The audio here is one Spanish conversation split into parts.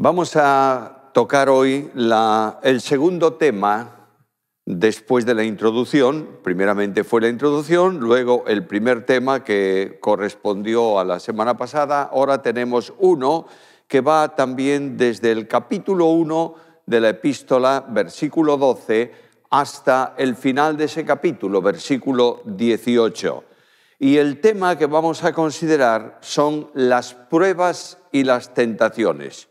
Vamos a tocar hoy el segundo tema después de la introducción. Primeramente fue la introducción, luego el primer tema que correspondió a la semana pasada. Ahora tenemos uno que va también desde el capítulo 1 de la epístola, versículo 12, hasta el final de ese capítulo, versículo 18. Y el tema que vamos a considerar son las pruebas y las tentaciones.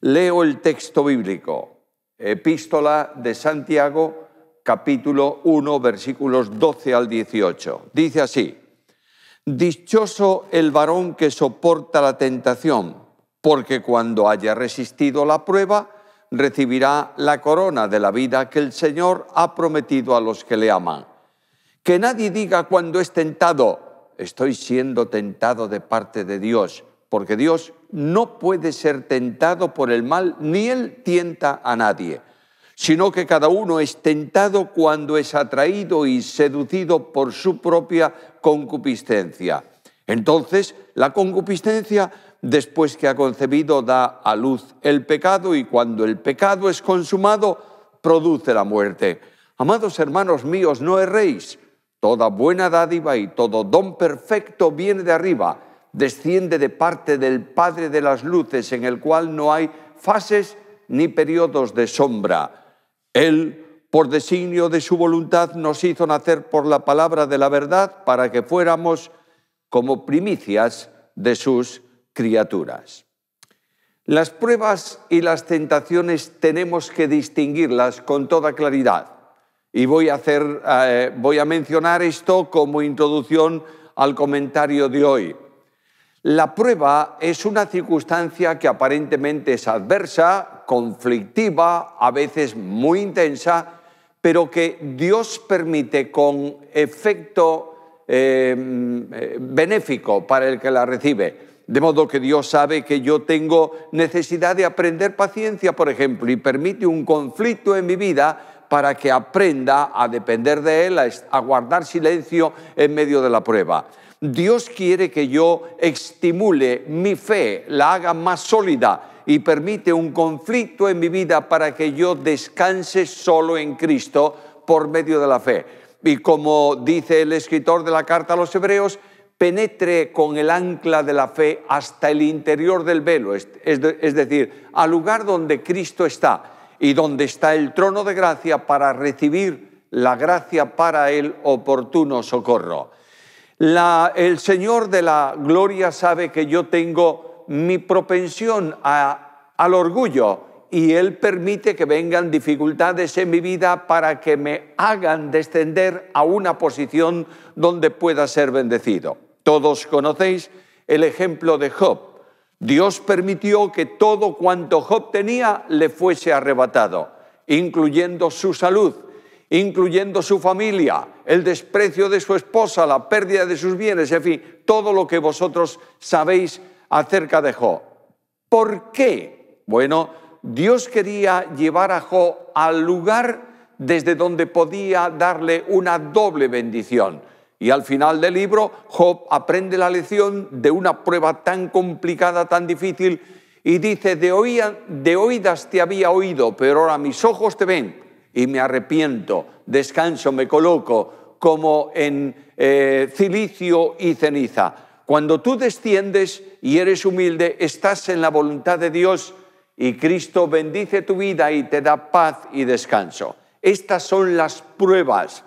Leo el texto bíblico, epístola de Santiago, capítulo 1, versículos 12 al 18. Dice así, Dichoso el varón que soporta la tentación, porque cuando haya resistido la prueba, recibirá la corona de la vida que el Señor ha prometido a los que le aman. Que nadie diga cuando es tentado, estoy siendo tentado de parte de Dios porque Dios no puede ser tentado por el mal, ni Él tienta a nadie, sino que cada uno es tentado cuando es atraído y seducido por su propia concupiscencia. Entonces, la concupiscencia, después que ha concebido, da a luz el pecado y cuando el pecado es consumado, produce la muerte. Amados hermanos míos, no erréis. Toda buena dádiva y todo don perfecto viene de arriba desciende de parte del Padre de las Luces, en el cual no hay fases ni periodos de sombra. Él, por designio de su voluntad, nos hizo nacer por la palabra de la verdad para que fuéramos como primicias de sus criaturas. Las pruebas y las tentaciones tenemos que distinguirlas con toda claridad. Y voy a, eh, voy a mencionar esto como introducción al comentario de hoy. La prueba es una circunstancia que aparentemente es adversa, conflictiva, a veces muy intensa, pero que Dios permite con efecto eh, mm, eh, benéfico para el que la recibe. De modo que Dios sabe que yo tengo necesidad de aprender paciencia, por ejemplo, y permite un conflicto en mi vida para que aprenda a depender de Él, a guardar silencio en medio de la prueba. Dios quiere que yo estimule mi fe, la haga más sólida y permite un conflicto en mi vida para que yo descanse solo en Cristo por medio de la fe. Y como dice el escritor de la carta a los hebreos, penetre con el ancla de la fe hasta el interior del velo, es, decir, al lugar donde Cristo está y donde está el trono de gracia para recibir la gracia para el oportuno socorro el Señor de la Gloria sabe que yo tengo mi propensión al orgullo y Él permite que vengan dificultades en mi vida para que me hagan descender a una posición donde pueda ser bendecido. Todos conocéis el ejemplo de Job. Dios permitió que todo cuanto Job tenía le fuese arrebatado, incluyendo su salud, incluyendo su familia, el desprecio de su esposa, la pérdida de sus bienes, en fin, todo lo que vosotros sabéis acerca de Job. ¿Por qué? Bueno, Dios quería llevar a Job al lugar desde donde podía darle una doble bendición. Y al final del libro, Job aprende la lección de una prueba tan complicada, tan difícil, y dice, de, oídas te había oído, pero ahora mis ojos te ven y me arrepiento descanso me coloco como en eh, cilicio y ceniza. Cuando tú desciendes y eres humilde, estás en la voluntad de Dios y Cristo bendice tu vida y te da paz y descanso. Estas son las pruebas,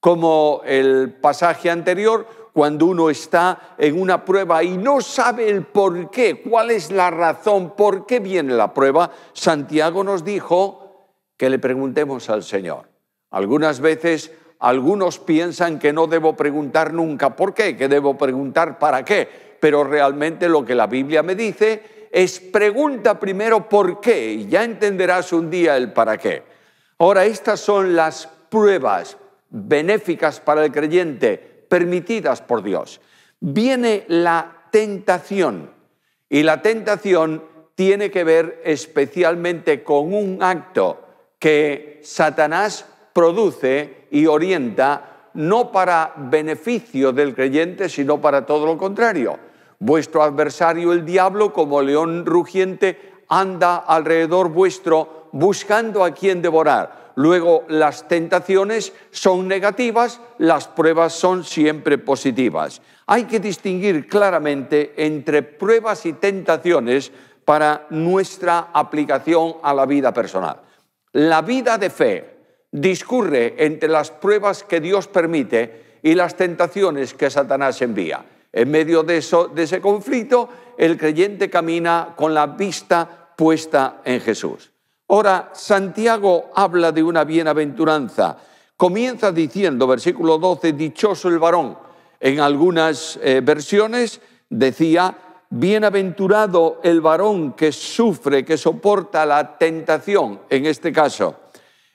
como el pasaje anterior, cuando uno está en una prueba y no sabe el por qué, cuál es la razón, por qué viene la prueba, Santiago nos dijo que le preguntemos al Señor. Algunas veces algunos piensan que no debo preguntar nunca por qué, que debo preguntar para qué, pero realmente lo que la Biblia me dice es pregunta primero por qué y ya entenderás un día el para qué. Ahora, estas son las pruebas benéficas para el creyente, permitidas por Dios. Viene la tentación y la tentación tiene que ver especialmente con un acto que Satanás produce y orienta no para beneficio del creyente, sino para todo lo contrario. Vuestro adversario el diablo, como león rugiente, anda alrededor vuestro buscando a quien devorar. Luego las tentaciones son negativas, las pruebas son siempre positivas. Hay que distinguir claramente entre pruebas y tentaciones para nuestra aplicación a la vida personal. La vida de fe, discurre entre las pruebas que Dios permite y las tentaciones que Satanás envía. En medio de, ese conflicto, el creyente camina con la vista puesta en Jesús. Ahora, Santiago habla de una bienaventuranza. Comienza diciendo, versículo 12, dichoso el varón. En algunas eh, versiones decía, bienaventurado el varón que sufre, que soporta la tentación, en este caso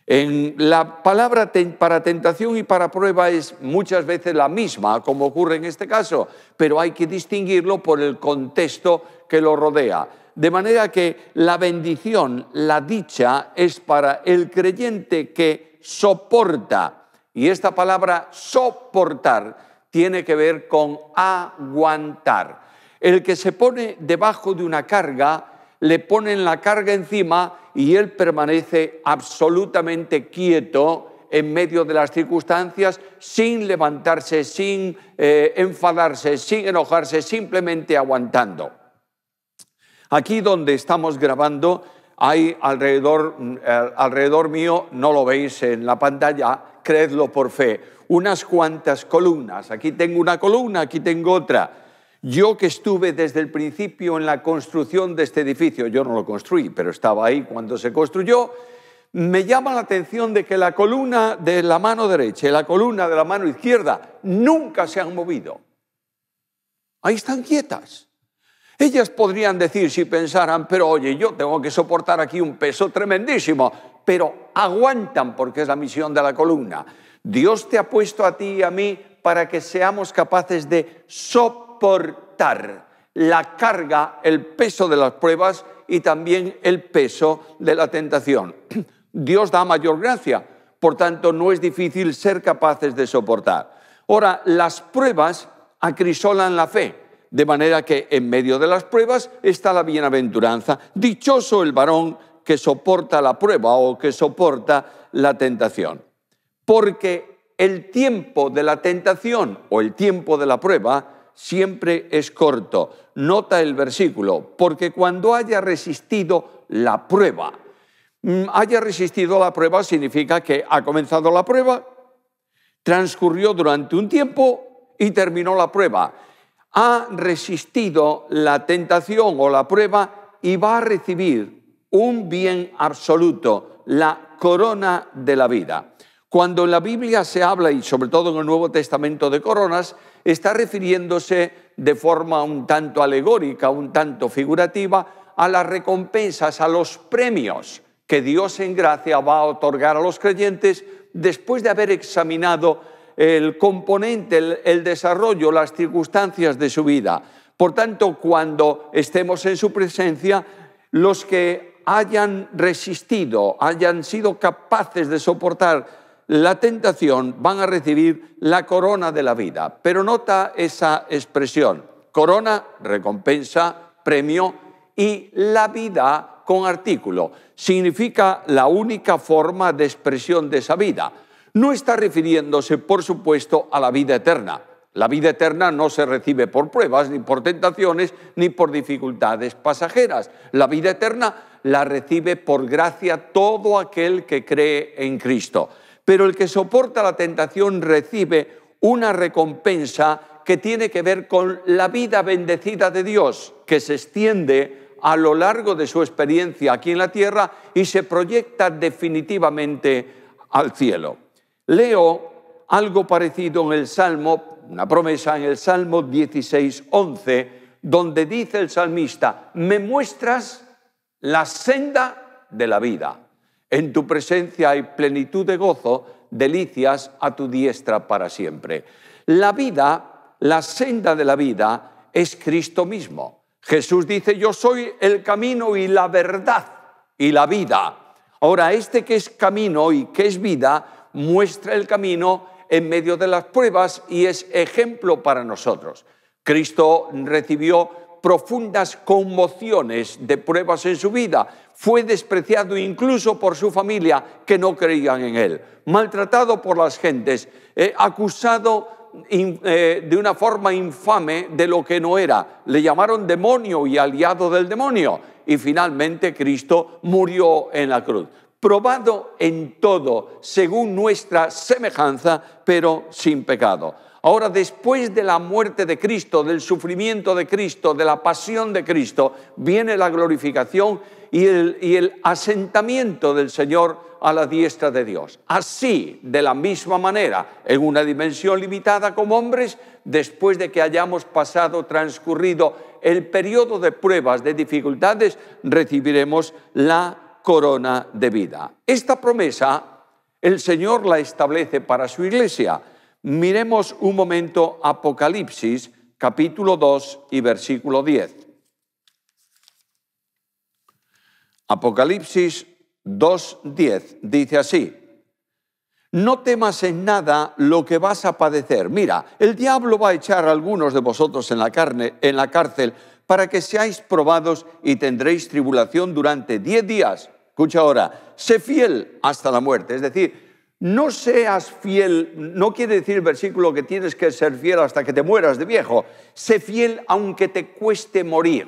la palabra para tentación y para prueba es muchas veces la misma, como ocurre en este caso, pero hay que distinguirlo por el contexto que lo rodea. De manera que la bendición, la dicha, es para el creyente que soporta. Y esta palabra soportar tiene que ver con aguantar. El que se pone debajo de una carga, le ponen la carga encima y él permanece absolutamente quieto en medio de las circunstancias, sin levantarse, sin eh, enfadarse, sin enojarse, simplemente aguantando. Aquí donde estamos grabando hay alrededor, eh, alrededor mío, no lo veis en la pantalla, creedlo por fe, unas cuantas columnas. Aquí tengo una columna, aquí tengo otra yo que estuve desde el principio en la construcción de este edificio, yo no lo construí, pero estaba ahí cuando se construyó, me llama la atención de que la columna de la mano derecha y la columna de la mano izquierda nunca se han movido. Ahí están quietas. Ellas podrían decir si pensaran, pero oye, yo tengo que soportar aquí un peso tremendísimo, pero aguantan porque es la misión de la columna. Dios te ha puesto a ti y a mí para que seamos capaces de soportar soportar la carga, el peso de las pruebas y también el peso de la tentación. Dios da mayor gracia, por tanto no es difícil ser capaces de soportar. Ahora, las pruebas acrisolan la fe, de manera que en medio de las pruebas está la bienaventuranza. Dichoso el varón que soporta la prueba o que soporta la tentación. Porque el tiempo de la tentación o el tiempo de la prueba siempre es corto. Nota el versículo, porque cuando haya resistido la prueba, mm, haya resistido la prueba significa que ha comenzado la prueba, transcurrió durante un tiempo y terminó la prueba. Ha resistido la tentación o la prueba y va a recibir un bien absoluto, la corona de la vida. Cuando en la Biblia se habla, y sobre todo en el Nuevo Testamento de coronas, está refiriéndose de forma un tanto alegórica, un tanto figurativa, a las recompensas, a los premios que Dios en gracia va a otorgar a los creyentes después de haber examinado el componente, el, desarrollo, las circunstancias de su vida. Por tanto, cuando estemos en su presencia, los que hayan resistido, hayan sido capaces de soportar la tentación van a recibir la corona de la vida. Pero nota esa expresión, corona, recompensa, premio y la vida con artículo. Significa la única forma de expresión de esa vida. No está refiriéndose, por supuesto, a la vida eterna. La vida eterna no se recibe por pruebas, ni por tentaciones, ni por dificultades pasajeras. La vida eterna la recibe por gracia todo aquel que cree en Cristo pero el que soporta la tentación recibe una recompensa que tiene que ver con la vida bendecida de Dios, que se extiende a lo largo de su experiencia aquí en la tierra y se proyecta definitivamente al cielo. Leo algo parecido en el Salmo, una promesa en el Salmo 16:11 donde dice el salmista, me muestras la senda de la vida. En tu presencia hay plenitud de gozo, delicias a tu diestra para siempre. La vida, la senda de la vida, es Cristo mismo. Jesús dice, yo soy el camino y la verdad y la vida. Ahora, este que es camino y que es vida, muestra el camino en medio de las pruebas y es ejemplo para nosotros. Cristo recibió profundas conmociones de pruebas en su vida. Fue despreciado incluso por su familia, que no creían en él. Maltratado por las gentes, eh, acusado eh, de una forma infame de lo que no era. Le llamaron demonio y aliado del demonio. Y finalmente Cristo murió en la cruz probado en todo, según nuestra semejanza, pero sin pecado. Ahora, después de la muerte de Cristo, del sufrimiento de Cristo, de la pasión de Cristo, viene la glorificación y el, asentamiento del Señor a la diestra de Dios. Así, de la misma manera, en una dimensión limitada como hombres, después de que hayamos pasado, transcurrido el periodo de pruebas, de dificultades, recibiremos la corona de vida. Esta promesa el Señor la establece para su iglesia Miremos un momento Apocalipsis capítulo 2 y versículo 10. Apocalipsis 2.10 dice así, no temas en nada lo que vas a padecer. Mira, el diablo va a echar a algunos de vosotros en la, carne, en la cárcel para que seáis probados y tendréis tribulación durante diez días. Escucha ahora, sé fiel hasta la muerte. Es decir, no seas fiel, no quiere decir el versículo que tienes que ser fiel hasta que te mueras de viejo. Sé fiel aunque te cueste morir.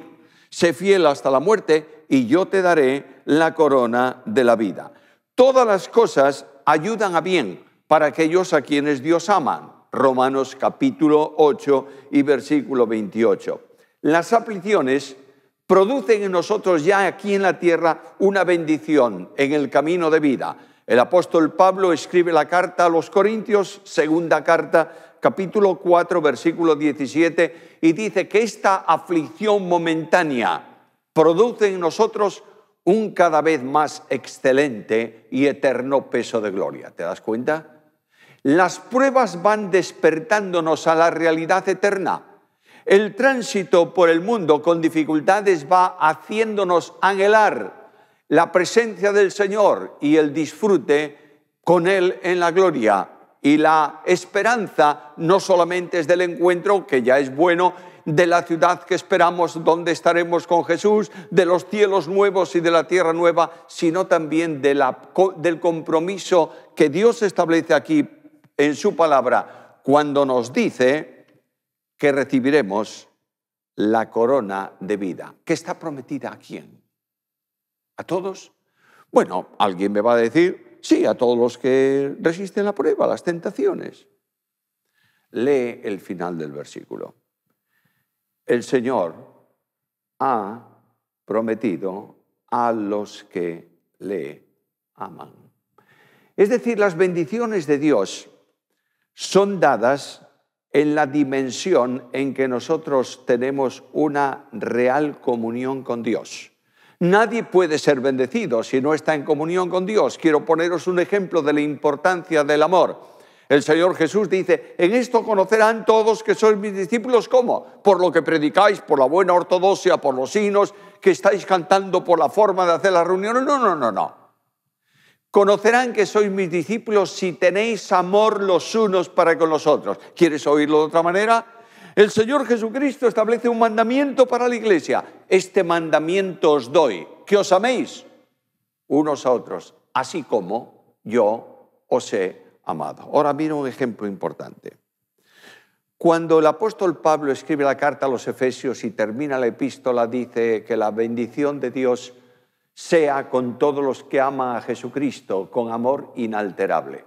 Sé fiel hasta la muerte y yo te daré la corona de la vida. Todas las cosas ayudan a bien para aquellos a quienes Dios ama. Romanos capítulo 8 y versículo 28. Las aflicciones producen en nosotros ya aquí en la tierra una bendición en el camino de vida el apóstol Pablo escribe la carta a los Corintios, segunda carta, capítulo 4, versículo 17, y dice que esta aflicción momentánea produce en nosotros un cada vez más excelente y eterno peso de gloria. ¿Te das cuenta? Las pruebas van despertándonos a la realidad eterna. El tránsito por el mundo con dificultades va haciéndonos anhelar la presencia del Señor y el disfrute con Él en la gloria. Y la esperanza no solamente es del encuentro, que ya es bueno, de la ciudad que esperamos donde estaremos con Jesús, de los cielos nuevos y de la tierra nueva, sino también del compromiso que Dios establece aquí en su palabra cuando nos dice que recibiremos la corona de vida, ¿Qué está prometida a quién? ¿A todos? Bueno, alguien me va a decir, sí, a todos los que resisten la prueba, las tentaciones. Lee el final del versículo. El Señor ha prometido a los que le aman. Es decir, las bendiciones de Dios son dadas en la dimensión en que nosotros tenemos una real comunión con Dios. Nadie puede ser bendecido si no está en comunión con Dios. Quiero poneros un ejemplo de la importancia del amor. El Señor Jesús dice, en esto conocerán todos que sois mis discípulos, ¿cómo? Por lo que predicáis, por la buena ortodoxia, por los signos que estáis cantando, por la forma de hacer la reunión. No, no, no, no. Conocerán que sois mis discípulos si tenéis amor los unos para con los otros. ¿Quieres oírlo de otra manera? El Señor Jesucristo establece un mandamiento para la iglesia. Este mandamiento os doy, que os améis unos a otros, así como yo os he amado. Ahora mira un ejemplo importante. Cuando el apóstol Pablo escribe la carta a los Efesios y termina la epístola, dice que la bendición de Dios sea con todos los que aman a Jesucristo, con amor inalterable.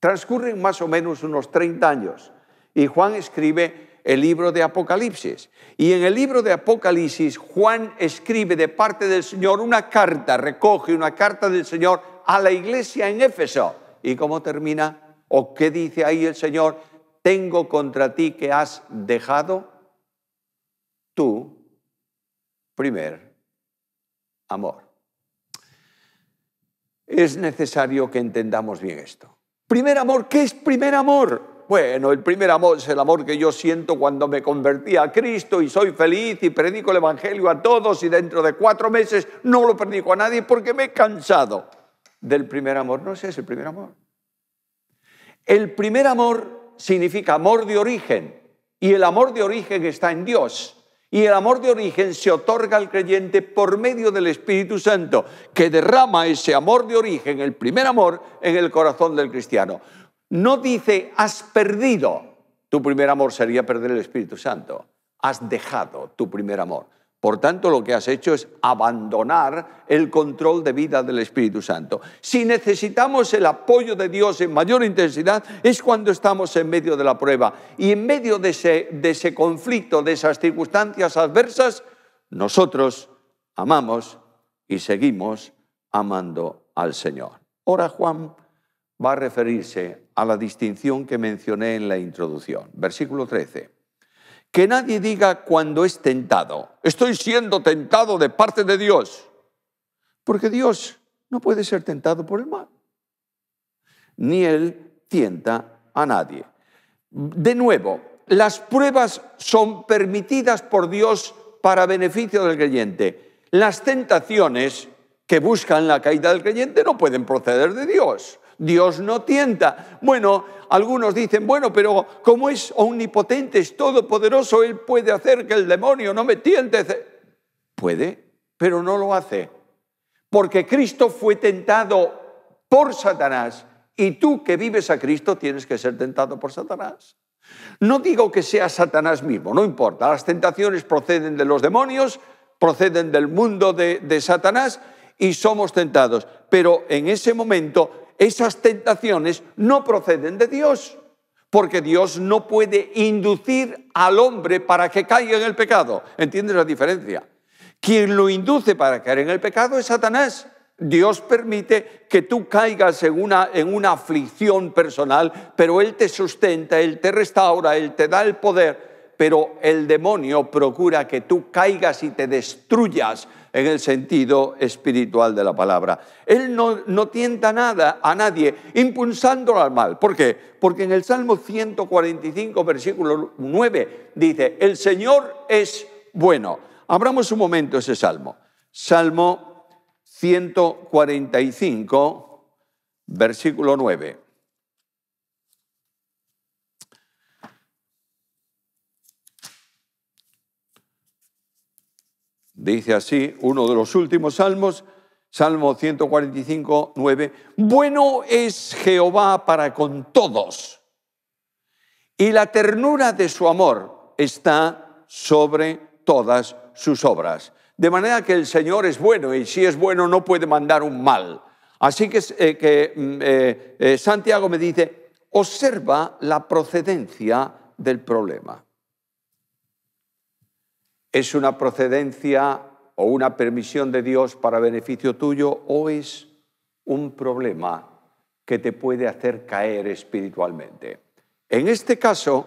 Transcurren más o menos unos 30 años y Juan escribe el libro de Apocalipsis. Y en el libro de Apocalipsis Juan escribe de parte del Señor una carta, recoge una carta del Señor a la iglesia en Éfeso. ¿Y cómo termina? ¿O qué dice ahí el Señor? Tengo contra ti que has dejado tu primer amor. Es necesario que entendamos bien esto. Primer amor, ¿qué es primer amor? Bueno, el primer amor es el amor que yo siento cuando me convertí a Cristo y soy feliz y predico el Evangelio a todos y dentro de cuatro meses no lo predico a nadie porque me he cansado del primer amor. No ese es el primer amor. El primer amor significa amor de origen y el amor de origen está en Dios. Y el amor de origen se otorga al creyente por medio del Espíritu Santo, que derrama ese amor de origen, el primer amor, en el corazón del cristiano. No dice, has perdido tu primer amor, sería perder el Espíritu Santo. Has dejado tu primer amor. Por tanto, lo que has hecho es abandonar el control de vida del Espíritu Santo. Si necesitamos el apoyo de Dios en mayor intensidad, es cuando estamos en medio de la prueba. Y en medio de ese, conflicto, de esas circunstancias adversas, nosotros amamos y seguimos amando al Señor. Ora Juan va a referirse a la distinción que mencioné en la introducción. Versículo 13. Que nadie diga cuando es tentado, estoy siendo tentado de parte de Dios, porque Dios no puede ser tentado por el mal, ni Él tienta a nadie. De nuevo, las pruebas son permitidas por Dios para beneficio del creyente. Las tentaciones que buscan la caída del creyente no pueden proceder de Dios. Dios no tienta. Bueno, algunos dicen, bueno, pero como es omnipotente, es todopoderoso, Él puede hacer que el demonio no me tiente. Puede, pero no lo hace. Porque Cristo fue tentado por Satanás y tú que vives a Cristo tienes que ser tentado por Satanás. No digo que sea Satanás mismo, no importa. Las tentaciones proceden de los demonios, proceden del mundo de, de Satanás y somos tentados. Pero en ese momento esas tentaciones no proceden de Dios, porque Dios no puede inducir al hombre para que caiga en el pecado. ¿Entiendes la diferencia? Quien lo induce para caer en el pecado es Satanás. Dios permite que tú caigas en una, en una aflicción personal, pero Él te sustenta, Él te restaura, Él te da el poder, pero el demonio procura que tú caigas y te destruyas en el sentido espiritual de la palabra. Él no, tienta nada a nadie, impulsándolo al mal. ¿Por qué? Porque en el Salmo 145, versículo 9, dice, el Señor es bueno. Abramos un momento ese salmo. Salmo 145, versículo 9. Dice así uno de los últimos salmos, Salmo 145, 9, bueno es Jehová para con todos, y la ternura de su amor está sobre todas sus obras. De manera que el Señor es bueno, y si es bueno no puede mandar un mal. Así que, eh, mm, eh, eh, Santiago me dice, observa la procedencia del problema. ¿Es una procedencia o una permisión de Dios para beneficio tuyo o es un problema que te puede hacer caer espiritualmente? En este caso,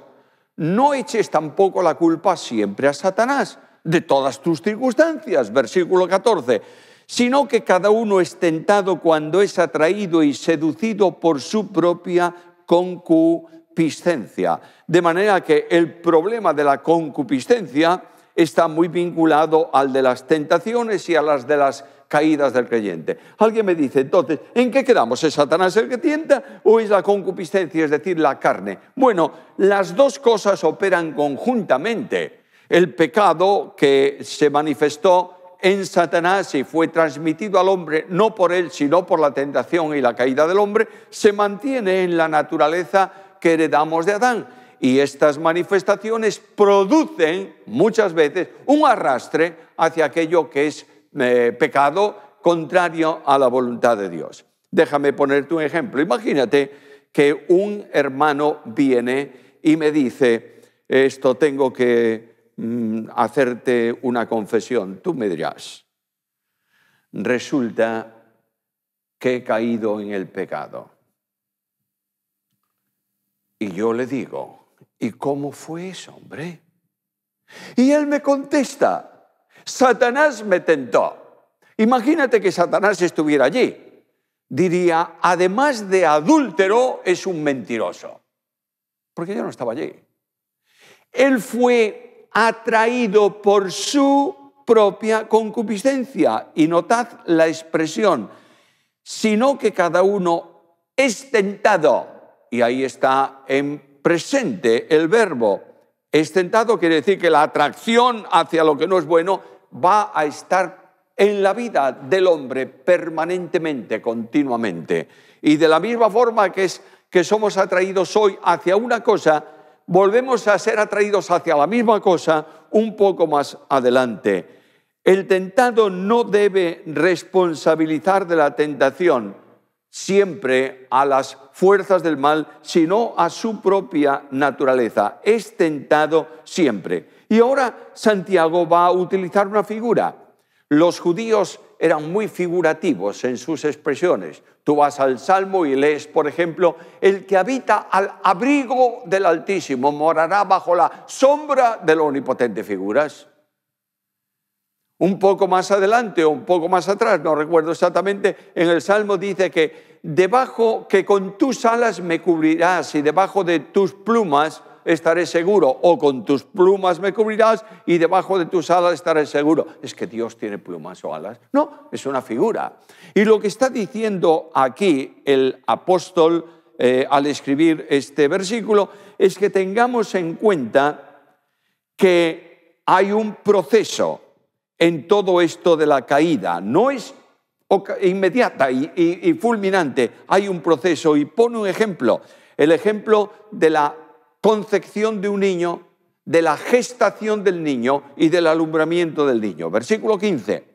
no eches tampoco la culpa siempre a Satanás de todas tus circunstancias, versículo 14, sino que cada uno es tentado cuando es atraído y seducido por su propia concupiscencia. De manera que el problema de la concupiscencia está muy vinculado al de las tentaciones y a las de las caídas del creyente. Alguien me dice, entonces, ¿en qué quedamos? ¿Es Satanás el que tienta o es la concupiscencia, es decir, la carne? Bueno, las dos cosas operan conjuntamente. El pecado que se manifestó en Satanás y fue transmitido al hombre, no por él, sino por la tentación y la caída del hombre, se mantiene en la naturaleza que heredamos de Adán y estas manifestaciones producen muchas veces un arrastre hacia aquello que es eh, pecado contrario a la voluntad de Dios. Déjame ponerte un ejemplo. Imagínate que un hermano viene y me dice, esto tengo que mm, hacerte una confesión. Tú me dirás, resulta que he caído en el pecado. Y yo le digo, ¿Y cómo fue eso, hombre? Y él me contesta, Satanás me tentó. Imagínate que Satanás estuviera allí. Diría, además de adúltero, es un mentiroso. Porque yo no estaba allí. Él fue atraído por su propia concupiscencia. Y notad la expresión, sino que cada uno es tentado. Y ahí está en presente el verbo. es tentado quiere decir que la atracción hacia lo que no es bueno va a estar en la vida del hombre permanentemente, continuamente. Y de la misma forma que, es, que somos atraídos hoy hacia una cosa, volvemos a ser atraídos hacia la misma cosa un poco más adelante. El tentado no debe responsabilizar de la tentación, siempre a las fuerzas del mal, sino a su propia naturaleza. Es tentado siempre. Y ahora Santiago va a utilizar una figura. Los judíos eran muy figurativos en sus expresiones. Tú vas al Salmo y lees, por ejemplo, el que habita al abrigo del Altísimo morará bajo la sombra del Omnipotente. Figuras. Un poco más adelante o un poco más atrás, no recuerdo exactamente, en el Salmo dice que debajo que con tus alas me cubrirás y debajo de tus plumas estaré seguro, o con tus plumas me cubrirás y debajo de tus alas estaré seguro. Es que Dios tiene plumas o alas. No, es una figura. Y lo que está diciendo aquí el apóstol eh, al escribir este versículo es que tengamos en cuenta que hay un proceso en todo esto de la caída. No es inmediata y, fulminante, hay un proceso y pone un ejemplo, el ejemplo de la concepción de un niño, de la gestación del niño y del alumbramiento del niño. Versículo 15.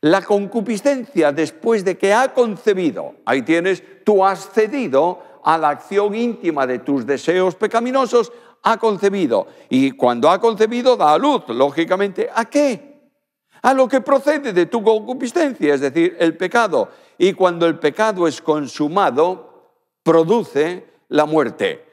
La concupiscencia después de que ha concebido, ahí tienes, tú has cedido a la acción íntima de tus deseos pecaminosos, ha concebido. Y cuando ha concebido da a luz, lógicamente, ¿a qué? a lo que procede de tu concupiscencia, es decir, el pecado. Y cuando el pecado es consumado, produce la muerte.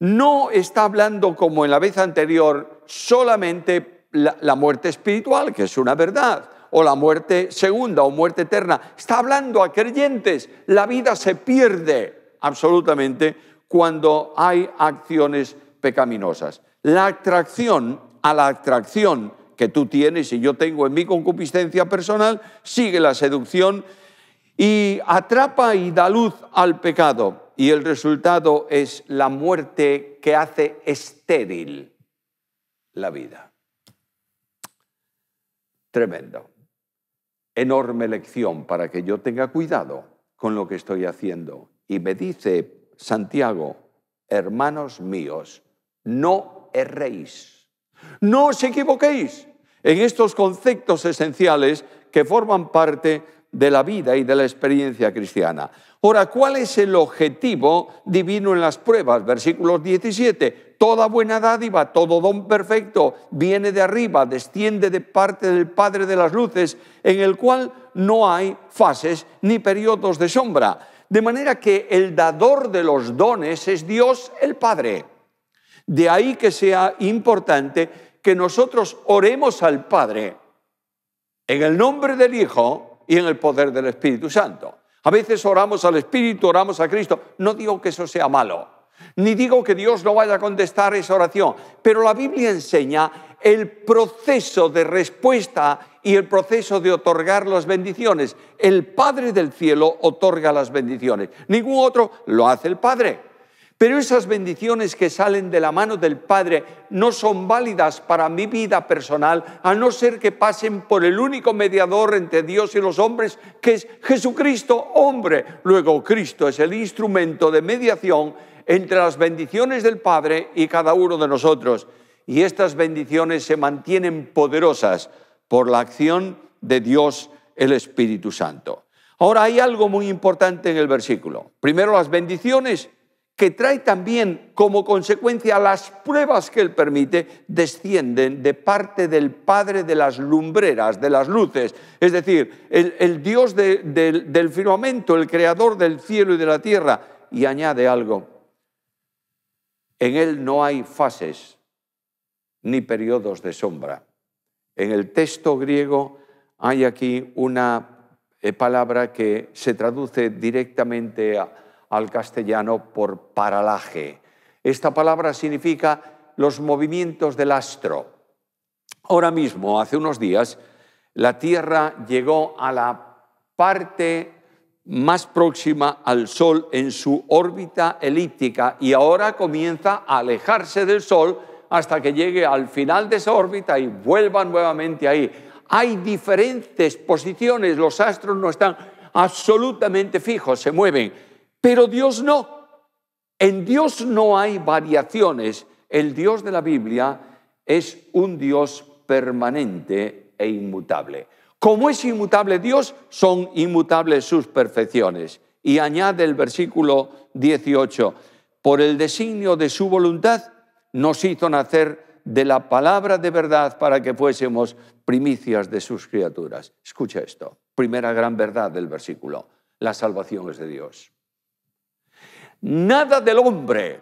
No está hablando como en la vez anterior solamente la, muerte espiritual, que es una verdad, o la muerte segunda o muerte eterna. Está hablando a creyentes. La vida se pierde absolutamente cuando hay acciones pecaminosas. La atracción a la atracción que tú tienes y yo tengo en mi concupiscencia personal, sigue la seducción y atrapa y da luz al pecado. Y el resultado es la muerte que hace estéril la vida. Tremendo. Enorme lección para que yo tenga cuidado con lo que estoy haciendo. Y me dice Santiago, hermanos míos, no erréis, no os equivoquéis en estos conceptos esenciales que forman parte de la vida y de la experiencia cristiana. Ahora, ¿cuál es el objetivo divino en las pruebas? Versículos 17. Toda buena dádiva, todo don perfecto viene de arriba, desciende de parte del Padre de las Luces, en el cual no hay fases ni periodos de sombra. De manera que el dador de los dones es Dios el Padre. De ahí que sea importante que nosotros oremos al Padre en el nombre del Hijo y en el poder del Espíritu Santo. A veces oramos al Espíritu, oramos a Cristo. No digo que eso sea malo, ni digo que Dios no vaya a contestar esa oración, pero la Biblia enseña el proceso de respuesta y el proceso de otorgar las bendiciones. El Padre del Cielo otorga las bendiciones. Ningún otro lo hace el Padre. Pero esas bendiciones que salen de la mano del Padre no son válidas para mi vida personal, a no ser que pasen por el único mediador entre Dios y los hombres, que es Jesucristo hombre. Luego Cristo es el instrumento de mediación entre las bendiciones del Padre y cada uno de nosotros. Y estas bendiciones se mantienen poderosas por la acción de Dios el Espíritu Santo. Ahora hay algo muy importante en el versículo. Primero las bendiciones que trae también como consecuencia las pruebas que él permite, descienden de parte del Padre de las lumbreras, de las luces. Es decir, el, Dios del, del firmamento, el creador del cielo y de la tierra. Y añade algo, en él no hay fases ni periodos de sombra. En el texto griego hay aquí una eh, palabra que se traduce directamente a al castellano por paralaje. Esta palabra significa los movimientos del astro. Ahora mismo, hace unos días, la Tierra llegó a la parte más próxima al Sol en su órbita elíptica y ahora comienza a alejarse del Sol hasta que llegue al final de esa órbita y vuelva nuevamente ahí. Hay diferentes posiciones, los astros no están absolutamente fijos, se mueven. Pero Dios no. En Dios no hay variaciones. El Dios de la Biblia es un Dios permanente e inmutable. Como es inmutable Dios, son inmutables sus perfecciones. Y añade el versículo 18, por el designio de su voluntad nos hizo nacer de la palabra de verdad para que fuésemos primicias de sus criaturas. Escucha esto, primera gran verdad del versículo, la salvación es de Dios. Nada del hombre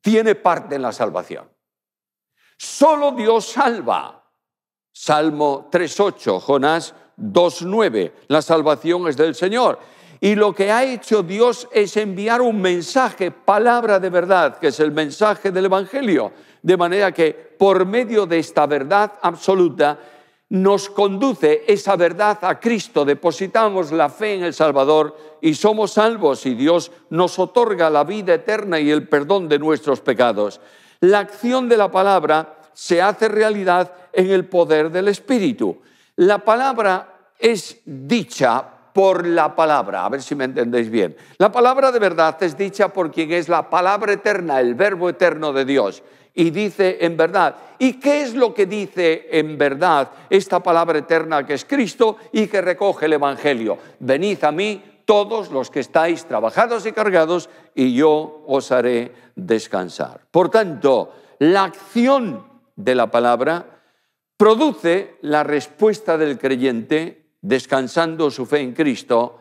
tiene parte en la salvación. Solo Dios salva. Salmo 3.8, Jonás 2.9. La salvación es del Señor. Y lo que ha hecho Dios es enviar un mensaje, palabra de verdad, que es el mensaje del Evangelio. De manera que por medio de esta verdad absoluta, nos conduce esa verdad a Cristo, depositamos la fe en el Salvador y somos salvos y Dios nos otorga la vida eterna y el perdón de nuestros pecados. La acción de la palabra se hace realidad en el poder del Espíritu. La palabra es dicha por la palabra, a ver si me entendéis bien. La palabra de verdad es dicha por quien es la palabra eterna, el verbo eterno de Dios y dice en verdad. ¿Y qué es lo que dice en verdad esta palabra eterna que es Cristo y que recoge el Evangelio? Venid a mí todos los que estáis trabajados y cargados y yo os haré descansar. Por tanto, la acción de la palabra produce la respuesta del creyente descansando su fe en Cristo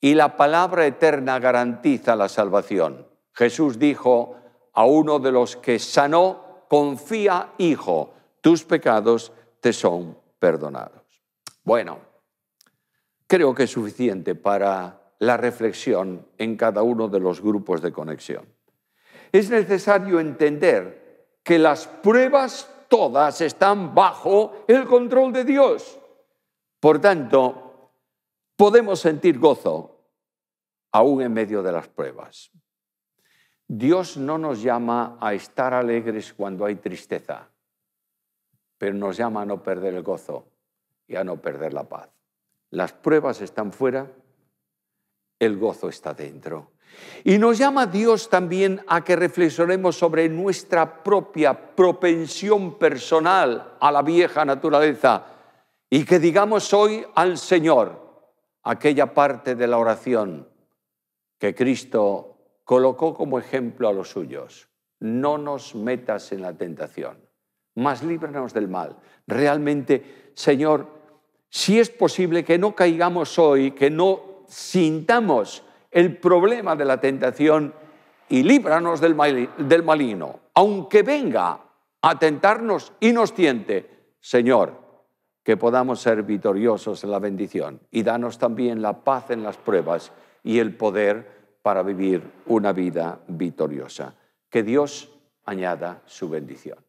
y la palabra eterna garantiza la salvación. Jesús dijo, a uno de los que sanó, confía, hijo, tus pecados te son perdonados. Bueno, creo que es suficiente para la reflexión en cada uno de los grupos de conexión. Es necesario entender que las pruebas todas están bajo el control de Dios. Por tanto, podemos sentir gozo aún en medio de las pruebas. Dios no nos llama a estar alegres cuando hay tristeza, pero nos llama a no perder el gozo y a no perder la paz. Las pruebas están fuera, el gozo está dentro. Y nos llama Dios también a que reflexionemos sobre nuestra propia propensión personal a la vieja naturaleza y que digamos hoy al Señor aquella parte de la oración que Cristo colocó como ejemplo a los suyos. No nos metas en la tentación, mas líbranos del mal. Realmente, Señor, si es posible que no caigamos hoy, que no sintamos el problema de la tentación y líbranos del, malino, aunque venga a tentarnos y nos tiente, Señor, que podamos ser victoriosos en la bendición y danos también la paz en las pruebas y el poder para vivir una vida victoriosa. Que Dios añada su bendición.